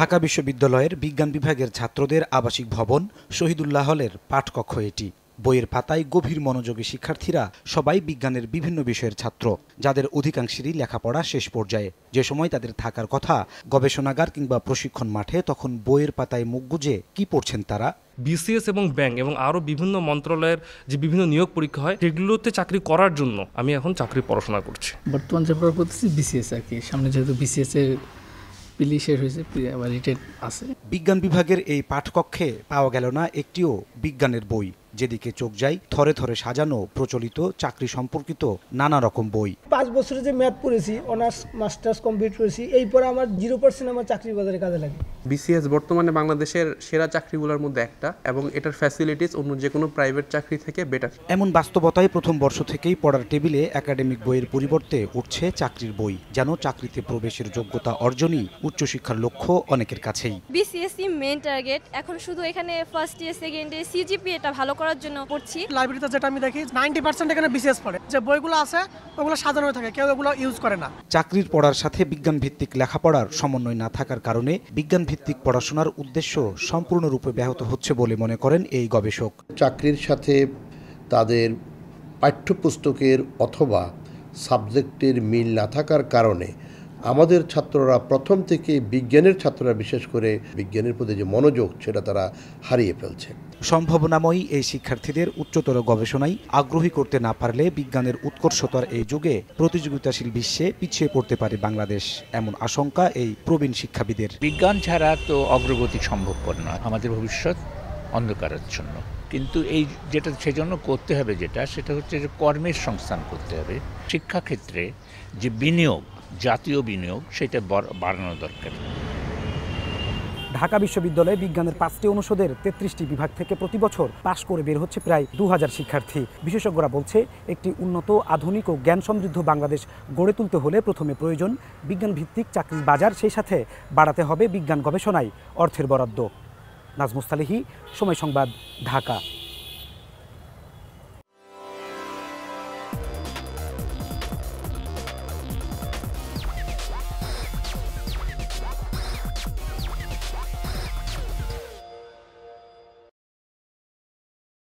ঢাকা বিশ্ববিদ্যালয়ের বিজ্ঞান বিভাগের ছাত্রদের আবাসিক ভবন শহীদুল্লাহ হলের পাঠকক্ষ এটি বইয়ের পাতায় গভীর মনোযোগী শিক্ষার্থীরা সবাই বিজ্ঞানের বিভিন্ন বিষয়ের ছাত্র যাদের অধিকাংশেরই লেখাপড়া শেষ পর্যায়ে যে সময় তাদের থাকার কথা গবেষণাগার কিংবা প্রশিক্ষণ মাঠে তখন বইয়ের পাতায় মুখ গুজে কি পড়ছেন তারা বিসিএস এবং ব্যাংক এবং আরও বিভিন্ন মন্ত্রণালয়ের যে বিভিন্ন নিয়োগ পরীক্ষা হয় সেগুলোতে চাকরি করার জন্য আমি এখন চাকরি পড়াশোনা করছি বর্তমান যে পড়া করতেছি বিসিএস আর কি সামনে যেহেতু বিসিএস এর পিলি শেষ হয়েছে আছে বিজ্ঞান বিভাগের এই পাঠকক্ষে পাওয়া গেল না একটিও বিজ্ঞানের বই যেদিকে চোখ যায় থরে থরে সাজানো প্রচলিত চাকরি সম্পর্কিত নানা রকম বই পাঁচ বছরে যে ম্যাথ পড়েছি অনার্স মাস্টার্স কমপ্লিট করেছি এই পরে আমার জিরো পার্সেন্ট আমার চাকরি বাজারে কাজে লাগে বিসিএস বর্তমানে বাংলাদেশের সেরা চাকরিগুলোর মধ্যে একটা এবং এটার ফ্যাসিলিটিস অন্য যে কোনো প্রাইভেট চাকরি থেকে বেটার এমন বাস্তবতায় প্রথম বর্ষ থেকেই পড়ার টেবিলে একাডেমিক বইয়ের পরিবর্তে উঠছে চাকরির বই যেন চাকরিতে প্রবেশের যোগ্যতা অর্জনই উচ্চশিক্ষার লক্ষ্য অনেকের কাছেই বিসিএসসি মেন টার্গেট এখন শুধু এখানে ফার্স্ট ইয়ার সেকেন্ড ইয়ার সিজিপিএটা ভালো করার জন্য পড়ছি লাইব্রেরিতে যেটা আমি দেখি নাইনটি পার্সেন্ট এখানে বিশেষ পড়ে যে বইগুলো আছে ওগুলো সাজানো থাকে কেউ ওগুলো ইউজ করে না চাকরির পড়ার সাথে বিজ্ঞান ভিত্তিক লেখাপড়ার সমন্বয় না থাকার কারণে বিজ্ঞান ভিত্তিক পড়াশোনার উদ্দেশ্য সম্পূর্ণরূপে ব্যাহত হচ্ছে বলে মনে করেন এই গবেষক চাকরির সাথে তাদের পাঠ্যপুস্তকের অথবা সাবজেক্টের মিল না থাকার কারণে আমাদের ছাত্ররা প্রথম থেকে বিজ্ঞানের ছাত্ররা বিশেষ করে বিজ্ঞানের প্রতি যে মনোযোগ সেটা তারা হারিয়ে ফেলছে সম্ভাবনাময়ী এই শিক্ষার্থীদের উচ্চতর গবেষণায় আগ্রহী করতে না পারলে বিজ্ঞানের উৎকর্ষতার এই যুগে প্রতিযোগিতাশীল বিশ্বে পিছিয়ে পড়তে পারে বাংলাদেশ এমন আশঙ্কা এই প্রবীণ শিক্ষাবিদের বিজ্ঞান ছাড়া তো অগ্রগতি সম্ভবপর নয় আমাদের ভবিষ্যৎ অন্ধকারাচ্ছন্ন কিন্তু এই যেটা সেজন্য করতে হবে যেটা সেটা হচ্ছে যে কর্মের সংস্থান করতে হবে শিক্ষাক্ষেত্রে যে বিনিয়োগ জাতীয় বিনিয়োগ সেটা বাড়ানো দরকার ঢাকা বিশ্ববিদ্যালয়ে বিজ্ঞানের পাঁচটি অনুষদের তেত্রিশটি বিভাগ থেকে প্রতি বছর পাশ করে বের হচ্ছে প্রায় দু হাজার শিক্ষার্থী বিশেষজ্ঞরা বলছে একটি উন্নত আধুনিক ও জ্ঞান সমৃদ্ধ বাংলাদেশ গড়ে তুলতে হলে প্রথমে প্রয়োজন বিজ্ঞান ভিত্তিক চাকরির বাজার সেই সাথে বাড়াতে হবে বিজ্ঞান গবেষণায় অর্থের বরাদ্দ নাজমুস্তালেহি সময় সংবাদ ঢাকা